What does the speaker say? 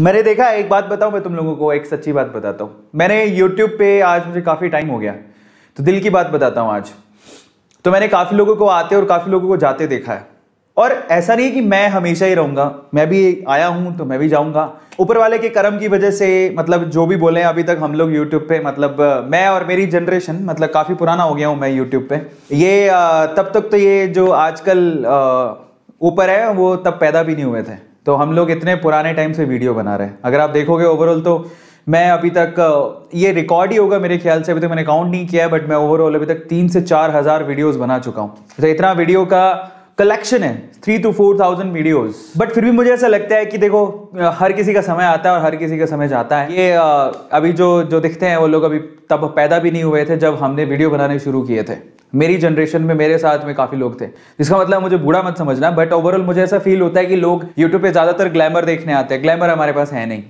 मैंने देखा एक बात बताऊं मैं तुम लोगों को एक सच्ची बात बताता हूँ मैंने यूट्यूब पे आज मुझे काफ़ी टाइम हो गया तो दिल की बात बताता हूँ आज तो मैंने काफ़ी लोगों को आते और काफ़ी लोगों को जाते देखा है और ऐसा नहीं कि मैं हमेशा ही रहूँगा मैं भी आया हूँ तो मैं भी जाऊँगा ऊपर वाले के कर्म की वजह से मतलब जो भी बोले अभी तक हम लोग यूट्यूब पे मतलब मैं और मेरी जनरेशन मतलब काफ़ी पुराना हो गया हूँ मैं यूट्यूब पे ये तब तक तो ये जो आजकल ऊपर है वो तब पैदा भी नहीं हुए थे तो हम लोग इतने पुराने टाइम से वीडियो बना रहे हैं अगर आप देखोगे ओवरऑल तो मैं अभी तक ये रिकॉर्ड ही होगा मेरे ख्याल से अभी तक तो मैंने काउंट नहीं किया है बट मैं ओवरऑल अभी तक तीन से चार हज़ार वीडियोज़ बना चुका हूँ तो इतना वीडियो का कलेक्शन है three two four thousand videos but फिर भी मुझे ऐसा लगता है कि देखो हर किसी का समय आता है और हर किसी का समय जाता है ये अभी जो जो दिखते हैं वो लोग अभी तब पैदा भी नहीं हुए थे जब हमने वीडियो बनाने शुरू किए थे मेरी जनरेशन में मेरे साथ में काफ़ी लोग थे जिसका मतलब मुझे बुरा मत समझना बट ओवरऑल मुझे ऐसा फील होता है कि लोग यूट्यूब पे ज़्यादातर ग्लैमर देखने आते हैं ग्लैमर हमारे पास है नहीं